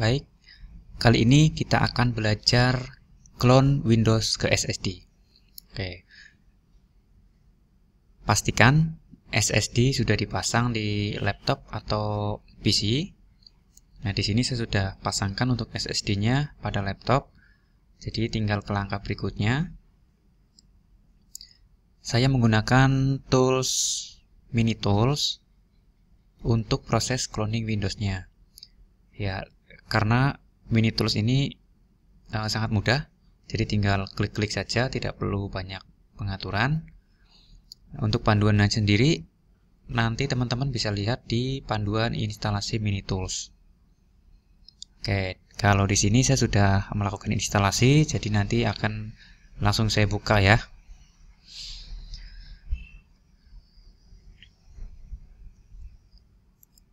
Baik, kali ini kita akan belajar clone Windows ke SSD. Oke. Pastikan SSD sudah dipasang di laptop atau PC. Nah, di sini saya sudah pasangkan untuk SSD-nya pada laptop. Jadi tinggal ke langkah berikutnya. Saya menggunakan tools mini tools untuk proses cloning Windows-nya. Ya, karena mini tools ini uh, sangat mudah jadi tinggal klik-klik saja tidak perlu banyak pengaturan untuk panduan sendiri nanti teman-teman bisa lihat di panduan instalasi mini tools oke kalau di sini saya sudah melakukan instalasi jadi nanti akan langsung saya buka ya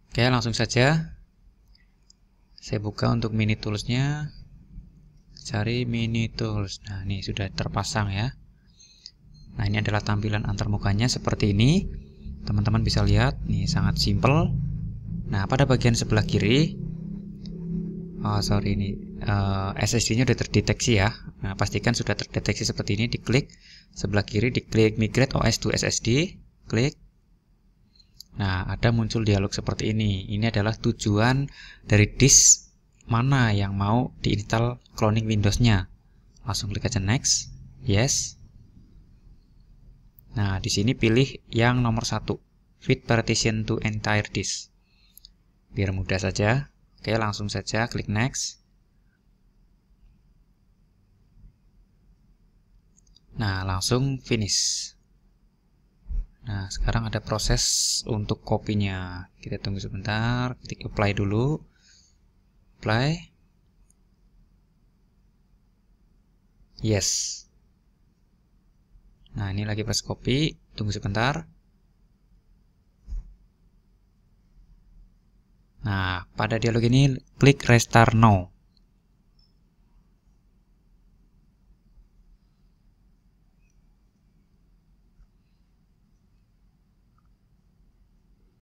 oke langsung saja saya buka untuk mini toolsnya cari mini tools nah ini sudah terpasang ya nah ini adalah tampilan antarmukanya seperti ini teman-teman bisa lihat ini sangat simple nah pada bagian sebelah kiri oh sorry ini uh, eh, SSD nya sudah terdeteksi ya nah pastikan sudah terdeteksi seperti ini diklik sebelah kiri diklik migrate OS to SSD klik Nah, ada muncul dialog seperti ini. Ini adalah tujuan dari disk mana yang mau diinstal cloning Windows-nya. Langsung klik aja next, yes. Nah, di sini pilih yang nomor satu, fit partition to entire disk. Biar mudah saja. Oke, langsung saja klik next. Nah, langsung finish. Nah, sekarang ada proses untuk kopinya Kita tunggu sebentar, klik apply dulu. Apply. Yes. Nah, ini lagi pas copy. Tunggu sebentar. Nah, pada dialog ini klik restart now.